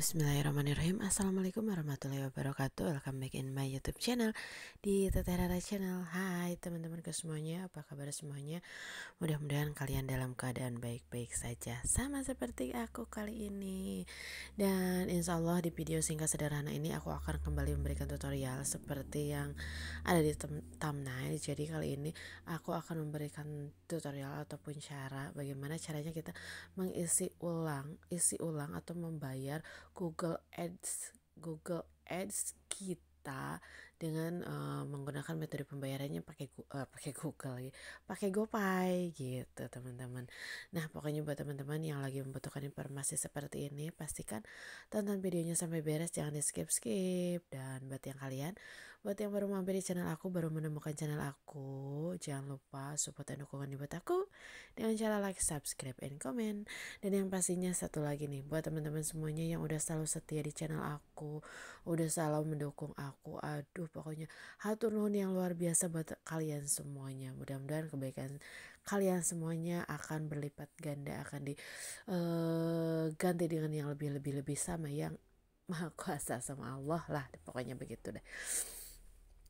Bismillahirrahmanirrahim Assalamualaikum warahmatullahi wabarakatuh Welcome back in my youtube channel Di Teteh channel Hai teman teman semuanya Apa kabar semuanya Mudah-mudahan kalian dalam keadaan baik-baik saja Sama seperti aku kali ini Dan insya Allah di video singkat sederhana ini Aku akan kembali memberikan tutorial Seperti yang ada di thumbnail Jadi kali ini aku akan memberikan tutorial Ataupun cara Bagaimana caranya kita mengisi ulang Isi ulang atau membayar Google Ads Google Ads kita dengan uh, menggunakan metode pembayarannya pakai uh, pakai Google lagi, ya, pakai GoPay gitu teman-teman. Nah pokoknya buat teman-teman yang lagi membutuhkan informasi seperti ini pastikan tonton videonya sampai beres jangan di skip skip dan buat yang kalian Buat yang baru mampir di channel aku, baru menemukan channel aku, jangan lupa support dan dukungan buat aku dengan cara like, subscribe, and comment. Dan yang pastinya satu lagi nih, buat teman-teman semuanya yang udah selalu setia di channel aku, udah selalu mendukung aku, aduh pokoknya hatur nuhun yang luar biasa buat kalian semuanya. Mudah-mudahan kebaikan kalian semuanya akan berlipat ganda, akan diganti eh, uh, dengan yang lebih-lebih lebih sama yang Maha Kuasa sama Allah lah, pokoknya begitu deh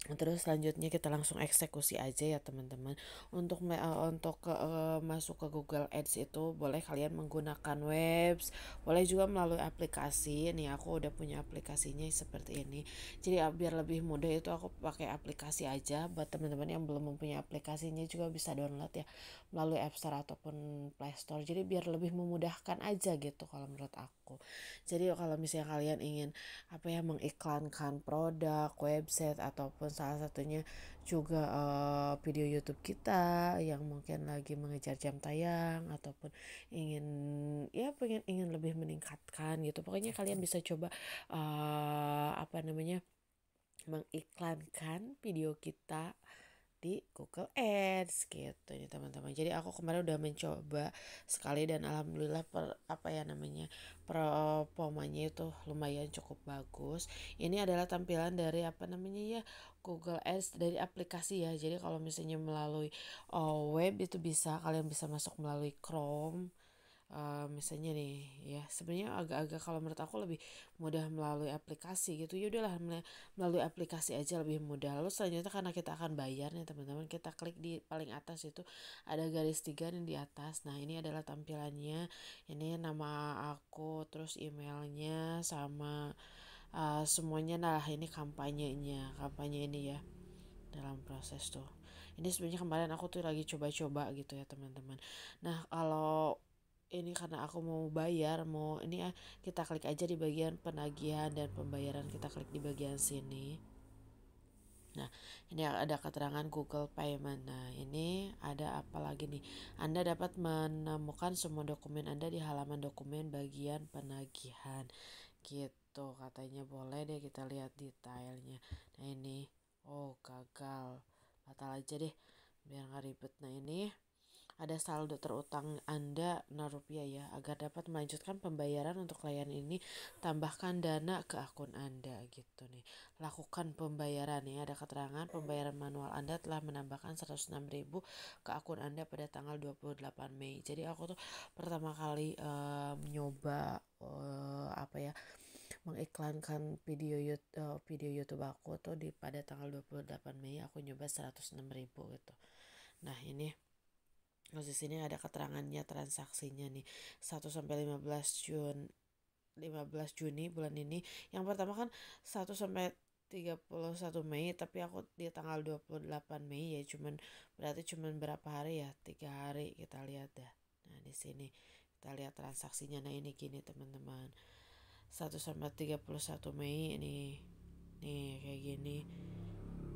terus selanjutnya kita langsung eksekusi aja ya teman-teman untuk uh, untuk ke, uh, masuk ke Google Ads itu boleh kalian menggunakan webs boleh juga melalui aplikasi ini aku udah punya aplikasinya seperti ini jadi ah, biar lebih mudah itu aku pakai aplikasi aja buat teman-teman yang belum mempunyai aplikasinya juga bisa download ya melalui App Store ataupun Play Store jadi biar lebih memudahkan aja gitu kalau menurut aku jadi kalau misalnya kalian ingin apa ya mengiklankan produk website ataupun dan salah satunya juga uh, video YouTube kita yang mungkin lagi mengejar jam tayang ataupun ingin ya pengen ingin lebih meningkatkan gitu pokoknya kalian bisa coba uh, apa namanya mengiklankan video kita di Google Ads gitu nih teman-teman. Jadi aku kemarin udah mencoba sekali dan alhamdulillah per, apa ya namanya performanya itu lumayan cukup bagus. Ini adalah tampilan dari apa namanya ya Google Ads dari aplikasi ya. Jadi kalau misalnya melalui oh, web itu bisa kalian bisa masuk melalui Chrome Uh, misalnya nih ya sebenarnya agak-agak kalau menurut aku lebih mudah melalui aplikasi gitu ya udahlah melalui aplikasi aja lebih mudah lalu selanjutnya karena kita akan bayar nih teman-teman kita klik di paling atas itu ada garis tiga nih di atas nah ini adalah tampilannya ini nama aku terus emailnya sama uh, semuanya nah ini kampanyenya kampanye ini ya dalam proses tuh ini sebenarnya kemarin aku tuh lagi coba-coba gitu ya teman-teman nah kalau ini karena aku mau bayar mau ini eh, kita klik aja di bagian penagihan dan pembayaran kita klik di bagian sini Nah, ini ada keterangan Google Payment. Nah, ini ada apa lagi nih? Anda dapat menemukan semua dokumen Anda di halaman dokumen bagian penagihan. Gitu katanya boleh deh kita lihat detailnya. Nah, ini oh gagal. Batal aja deh biar nggak ribet. Nah, ini ada saldo terutang Anda 0 rupiah ya agar dapat melanjutkan pembayaran untuk layanan ini tambahkan dana ke akun Anda gitu nih lakukan pembayaran ya ada keterangan pembayaran manual Anda telah menambahkan 106.000 ke akun Anda pada tanggal 28 Mei jadi aku tuh pertama kali uh, nyoba uh, apa ya mengiklankan video YouTube, uh, video YouTube aku tuh di pada tanggal 28 Mei aku nyoba 106.000 gitu. Nah, ini Terus di sini ada keterangannya transaksinya nih. 1 sampai 15 Jun 15 Juni bulan ini. Yang pertama kan 1 sampai 31 Mei tapi aku di tanggal 28 Mei ya cuman berarti cuman berapa hari ya tiga hari kita lihat dah nah di sini kita lihat transaksinya nah ini gini teman-teman 1 sampai 31 Mei ini nih kayak gini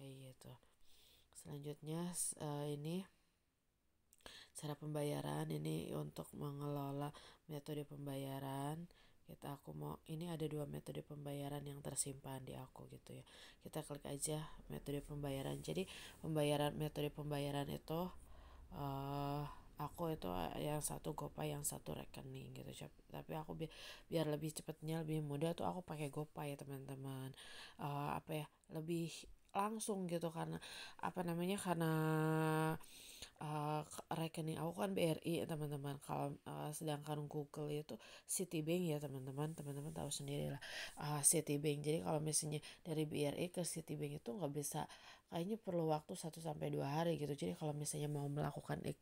iya gitu selanjutnya uh, ini cara pembayaran ini untuk mengelola metode pembayaran kita aku mau ini ada dua metode pembayaran yang tersimpan di aku gitu ya kita klik aja metode pembayaran jadi pembayaran metode pembayaran itu uh, aku itu eh, yang satu gopay yang satu rekening gitu tapi aku bi biar lebih cepatnya lebih mudah tuh aku pakai gopay ya teman-teman uh, apa ya lebih langsung gitu karena apa namanya karena uh, rekening aku kan BRI teman-teman kalau uh, sedangkan Google itu Citibank ya teman-teman teman-teman tahu sendiri lah uh, eh, Citibank jadi kalau misalnya dari BRI ke Citibank itu nggak bisa kayaknya perlu waktu 1 sampai dua hari gitu jadi kalau misalnya mau melakukan ik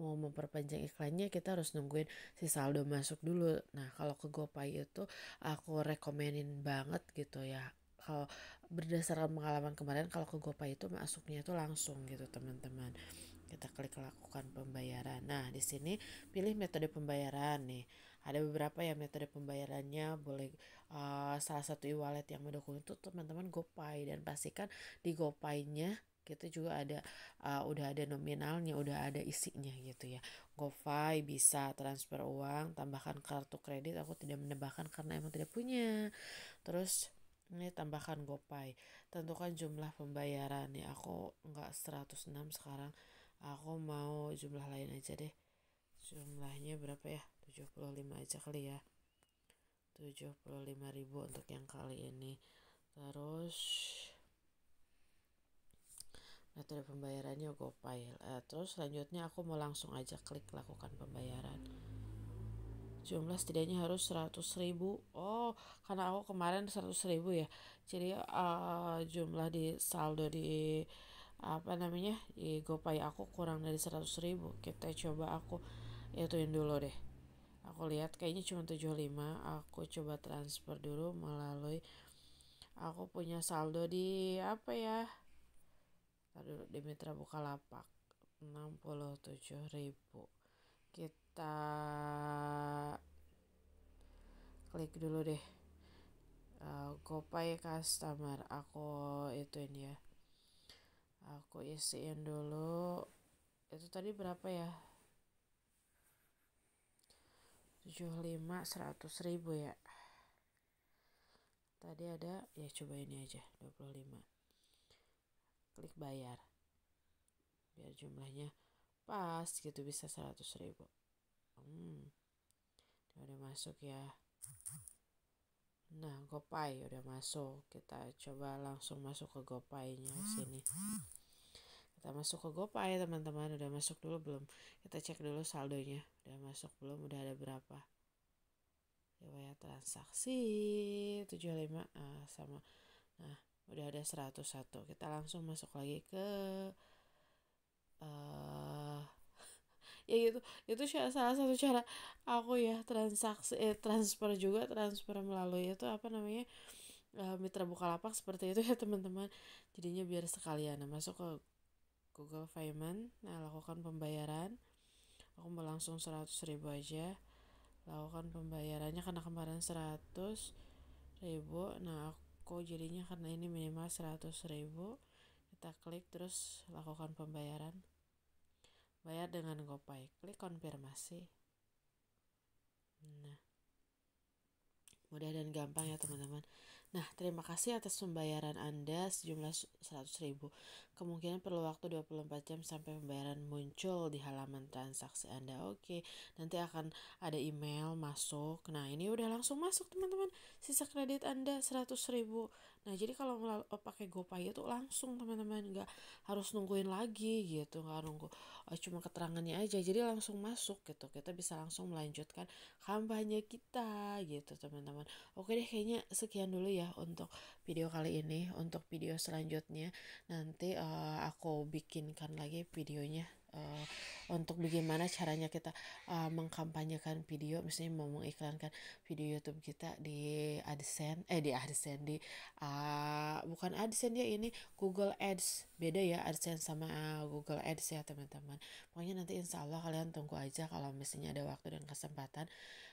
mau memperpanjang iklannya kita harus nungguin si saldo masuk dulu nah kalau ke GoPay itu aku rekomenin banget gitu ya kalau berdasarkan pengalaman kemarin kalau ke GoPay itu masuknya itu langsung gitu teman-teman kita klik lakukan pembayaran nah di sini pilih metode pembayaran nih ada beberapa ya metode pembayarannya boleh uh, salah satu e-wallet yang mendukung itu teman-teman GoPay dan pastikan di GoPay-nya kita juga ada uh, udah ada nominalnya udah ada isinya gitu ya GoPay bisa transfer uang tambahkan kartu kredit aku tidak menambahkan karena emang tidak punya terus ini tambahkan gopay tentukan jumlah pembayaran nih ya. aku nggak 106 sekarang aku mau jumlah lain aja deh jumlahnya berapa ya 75 aja kali ya 75.000 untuk yang kali ini terus metode pembayarannya gopay eh, terus selanjutnya aku mau langsung aja klik lakukan pembayaran jumlah setidaknya harus 100 ribu oh karena aku kemarin 100 ribu ya jadi uh, jumlah di saldo di apa namanya di gopay aku kurang dari 100 ribu kita coba aku ituin dulu deh aku lihat kayaknya cuma 75 aku coba transfer dulu melalui aku punya saldo di apa ya Tadi di mitra bukalapak 67 ribu kita klik dulu deh uh, eh, pay customer aku itu ini ya aku isiin dulu itu tadi berapa ya 75 100 ribu ya tadi ada ya coba ini aja 25 klik bayar biar jumlahnya pas gitu bisa 100 ribu Hmm. Udah masuk ya. Nah, Gopay udah masuk. Kita coba langsung masuk ke Gopaynya sini. Kita masuk ke Gopay, teman-teman. Udah masuk dulu belum? Kita cek dulu saldonya. Udah masuk belum? Udah ada berapa? ya transaksi 75 ah, sama. Nah, udah ada 101. Kita langsung masuk lagi ke eh uh, ya gitu itu salah satu cara aku ya transaksi eh, transfer juga transfer melalui itu apa namanya uh, mitra bukalapak seperti itu ya teman-teman jadinya biar sekalian nah, masuk ke Google Payment nah lakukan pembayaran aku mau langsung 100 ribu aja lakukan pembayarannya karena kemarin seratus ribu nah aku jadinya karena ini minimal seratus ribu kita klik terus lakukan pembayaran Bayar dengan GoPay. Klik konfirmasi. Nah. Mudah dan gampang ya teman-teman. Nah, terima kasih atas pembayaran Anda sejumlah 100 ribu. Kemungkinan perlu waktu 24 jam sampai pembayaran muncul di halaman transaksi Anda. Oke, nanti akan ada email masuk. Nah, ini udah langsung masuk teman-teman. Sisa kredit Anda 100 ribu. Nah jadi kalau oh, pakai GoPay itu langsung teman-teman nggak harus nungguin lagi gitu nggak nunggu eh, cuma keterangannya aja jadi langsung masuk gitu kita bisa langsung melanjutkan kampanye kita gitu teman-teman. Oke deh kayaknya sekian dulu ya untuk video kali ini untuk video selanjutnya nanti uh, aku bikinkan lagi videonya uh, untuk bagaimana caranya kita uh, mengkampanyekan video misalnya mau mengiklankan video YouTube kita di AdSense eh di AdSense di uh, bukan AdSense ya ini Google Ads beda ya AdSense sama uh, Google Ads ya teman-teman pokoknya nanti insya Allah kalian tunggu aja kalau misalnya ada waktu dan kesempatan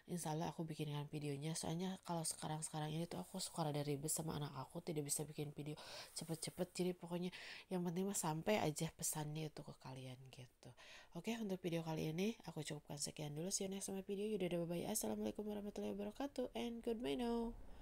insya Allah aku bikinkan videonya soalnya kalau sekarang-sekarang ini tuh aku suka ada ribet sama anak aku tidak bisa bikin video cepet-cepet jadi pokoknya yang penting mah sampai aja pesannya itu ke kalian gitu oke untuk video kali ini aku cukupkan sekian dulu see you next sama video yaudah bye bye assalamualaikum warahmatullahi wabarakatuh and good night now